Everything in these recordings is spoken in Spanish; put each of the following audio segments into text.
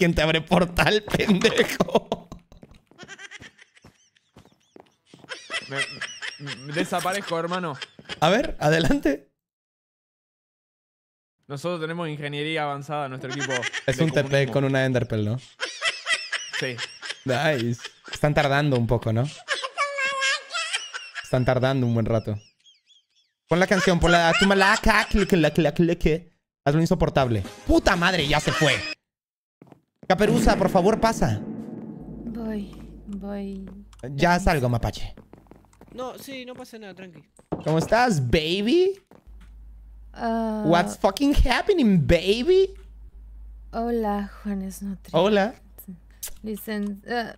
¿Quién te abre portal, pendejo? Me, desaparezco, hermano. A ver, adelante. Nosotros tenemos ingeniería avanzada en nuestro equipo. Es un TP con una Enderpearl, ¿no? Sí. Nice. Están tardando un poco, ¿no? Están tardando un buen rato. Pon la canción, pon la... Hazlo insoportable. ¡Puta madre! Ya se fue. Caperuza, por favor, pasa. Voy, voy. Ya salgo, mapache. No, sí, no pasa nada, tranqui. ¿Cómo estás, baby? Ah. What's fucking happening, baby? Hola, Juanes Nutri. Hola. Dicen, ah,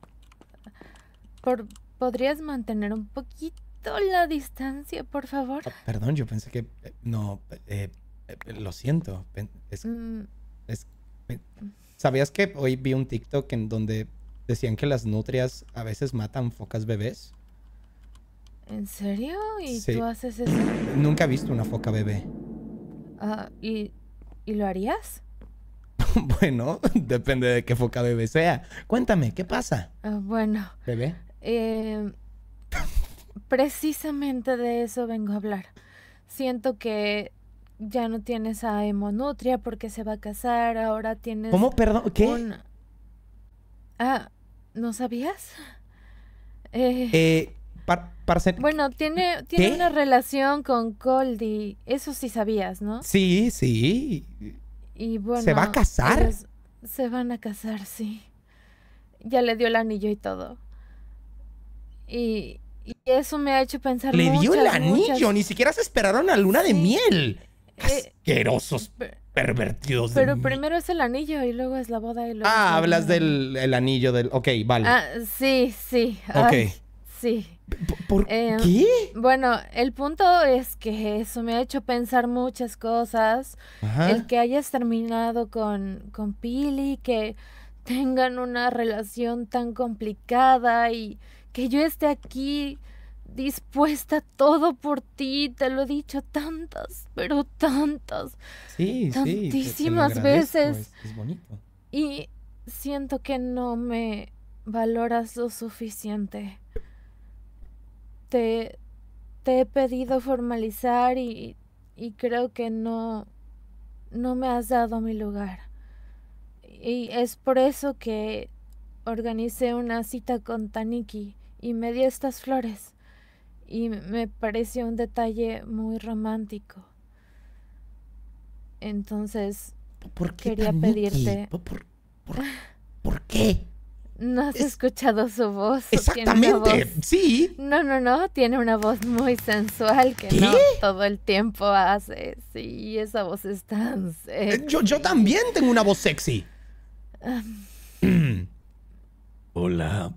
¿podrías mantener un poquito la distancia, por favor? Ah, perdón, yo pensé que... Eh, no, eh, eh, lo siento. es, mm. ¿Sabías que hoy vi un TikTok en donde decían que las nutrias a veces matan focas bebés? ¿En serio? ¿Y tú haces eso? Nunca he visto una foca bebé. Ah, ¿y, lo harías? bueno, depende de qué foca bebé sea. Cuéntame, ¿qué pasa? Ah, bueno. ¿Bebé? Em, precisamente de eso vengo a hablar. Siento que ya no tienes a Hemonutria porque se va a casar, ahora tienes... ¿Cómo? Perdón, ¿qué? Ah, ¿no sabías? Eh... eh Bueno, tiene, tiene una relación con Coldy, eso sí sabías, ¿no? Sí, sí. Y bueno... ¿Se va a casar? Se van a casar, sí. Ya le dio el anillo y todo. Y, y eso me ha hecho pensar. Le dio el anillo, ni siquiera se esperaron a luna de miel. Eh, asquerosos. pervertidos. Pero primero es el anillo y luego es la boda y luego Ah, hablas del el anillo del. Ok, vale. Ah, sí, sí. Ok. sí. ¿Por eh, qué? Bueno, el punto es que eso me ha hecho pensar muchas cosas. El que hayas terminado con, con Pili, que tengan una relación tan complicada y que yo esté aquí dispuesta todo por ti, te lo he dicho tantas, pero tantas, sí, tantísimas veces. Es, bonito. Y siento que no me valoras lo suficiente. Te, te he pedido formalizar y, creo que no, no me has dado mi lugar. Y es por eso que organicé una cita con Taniki y me dio estas flores y me pareció un detalle muy romántico. Entonces, quería pedirte... ¿Por, qué? ¿No has escuchado su voz? Exactamente, sí. No, no, no, tiene una voz muy sensual que no todo el tiempo hace. Sí, esa voz es tan sexy. Eh, yo, yo también tengo una voz sexy. Ah. Hola,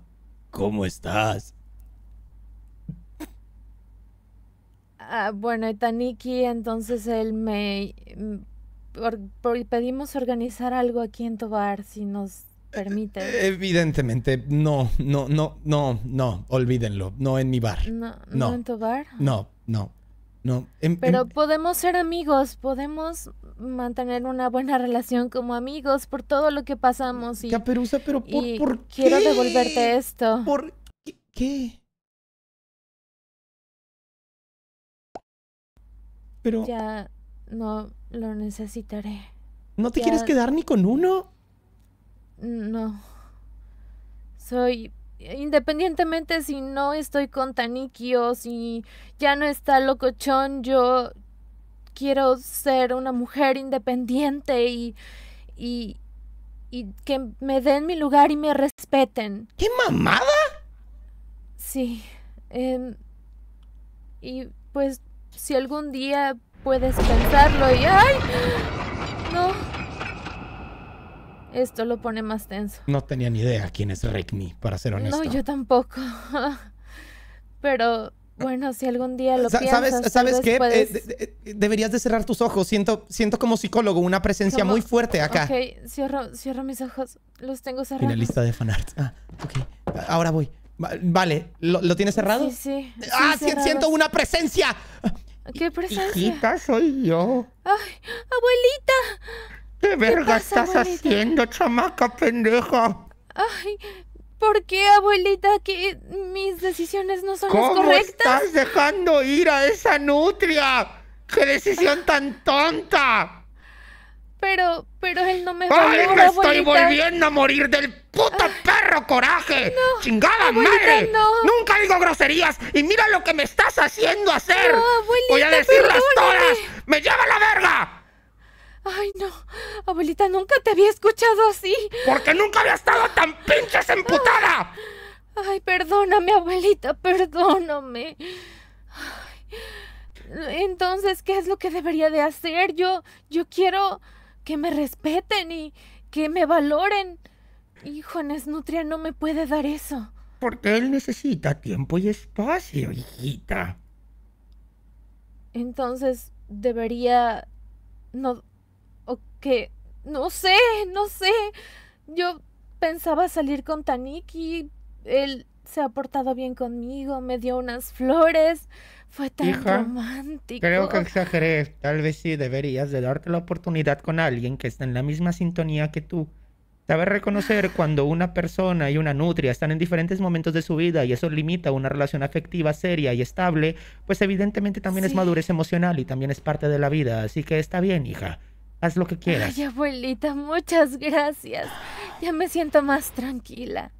¿cómo estás? Ah, bueno, y Taniki, entonces él me... Mm, pedimos organizar algo aquí en tu bar, si nos permite. Eh, eh, evidentemente, no, no, no, no, no, olvídenlo, no en mi bar. No, no, ¿no en tu bar. No, no, no. Em, em, pero podemos ser amigos, podemos mantener una buena relación como amigos por todo lo que pasamos. Y, pero por, ¿por qué? Quiero devolverte esto. ¿Por qué? Ya no lo necesitaré. ¿No te quieres quedar ni con uno? No. Soy independientemente si no estoy con Taniki o si ya no está locochón, yo quiero ser una mujer independiente y, y, y que me den mi lugar y me respeten. ¡Qué mamada! Sí. Em, y pues si algún día puedes pensarlo y... ¡Ay! No. Esto lo pone más tenso. No tenía ni idea quién es Rickney, para ser honesto. No, yo tampoco. Pero bueno, si algún día lo piensas, ¿Sabes, qué? Eh, deberías de cerrar tus ojos. Siento, siento como psicólogo una presencia muy fuerte acá. Ok, cierro, mis ojos. Los tengo cerrados. La lista de fanart. Ah, ok. Ahora voy. Vale, ¿lo, tienes cerrado? Sí, sí. ¡Ah! ¡Siento una presencia! ¿Qué presencia? Hijita, soy yo. ¡Ay, abuelita! ¿Qué verga estás haciendo, chamaca pendeja? Ay, ¿por qué, abuelita, que mis decisiones no son ¿Cómo estás dejando ir a esa nutria? ¡Qué decisión tan tonta! Pero, pero él no me ¡Ay, me estoy volviendo a morir del puto ah. perro coraje! ¡Chingada madre! Nunca digo groserías y mira lo que me estás haciendo hacer. No, abuelita, Voy a decirlas todas. ¡Me lleva la verga! Ay, no. Abuelita, nunca te había escuchado así. Porque nunca había estado tan pinches emputada. Ay, perdóname, abuelita, perdóname. entonces, ¿qué es lo que debería de hacer? Yo, yo quiero que me respeten y que me valoren. Hijo, Nesnutria no me puede dar eso. Porque él necesita tiempo y espacio, hijita. Entonces, debería... No... ¿O qué? No sé, no sé. Yo pensaba salir con Taniki. Él se ha portado bien conmigo, me dio unas flores, fue tan romántico. Creo que exageré, tal vez sí deberías de darte la oportunidad con alguien que está en la misma sintonía que tú. Saber reconocer cuando una persona y una nutria están en diferentes momentos de su vida y eso limita una relación afectiva seria y estable, pues evidentemente también es madurez emocional y también es parte de la vida. Así que está bien, hija. Haz lo que quieras. Ay, abuelita, muchas gracias. Ya me siento más tranquila.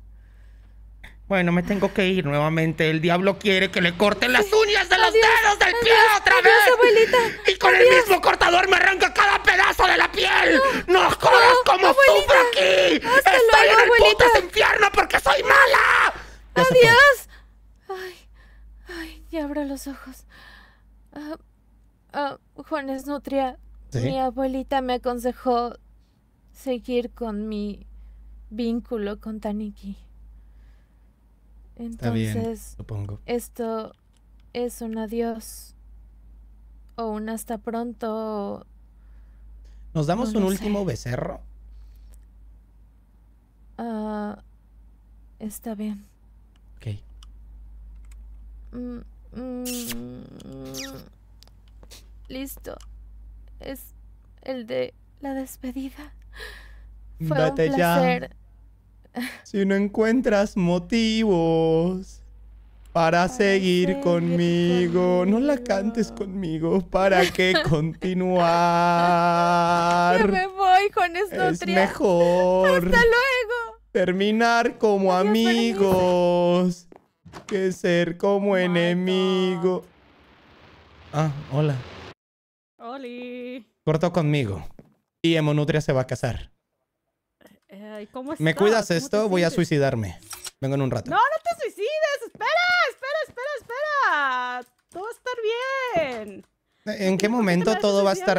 Bueno, me tengo que ir nuevamente. El diablo quiere que le corten las uñas de los dedos del pie otra vez. Adiós, abuelita. Y con el mismo cortador me arranca cada pedazo de la piel. No, jodas como sufro aquí. Estoy en el puto infierno porque soy mala. adiós. Ay, ay, y abro los ojos. Ah, ah, Juan uh, Juanes Nutria, mi abuelita me aconsejó seguir con mi vínculo con Taniki. Entonces, esto es un adiós o un hasta pronto. ¿Nos damos un último becerro? Ah, está bien. Ok. Mm, mm, listo. Es el de la despedida. Fue un placer. Ya. Si no encuentras motivos para seguir conmigo, no la cantes conmigo, ¿para qué continuar? me voy con esto. Es mejor. Hasta luego. Terminar como amigos que ser como enemigo enemigos. Ah, hola. Oli. Cortó conmigo. Y Emonutria se va a casar. ¿Me cuidas esto? Voy a suicidarme. Vengo en un rato. No, no te suicides. Espera, espera, espera, espera. Todo va a estar bien. ¿En qué momento todo va a estar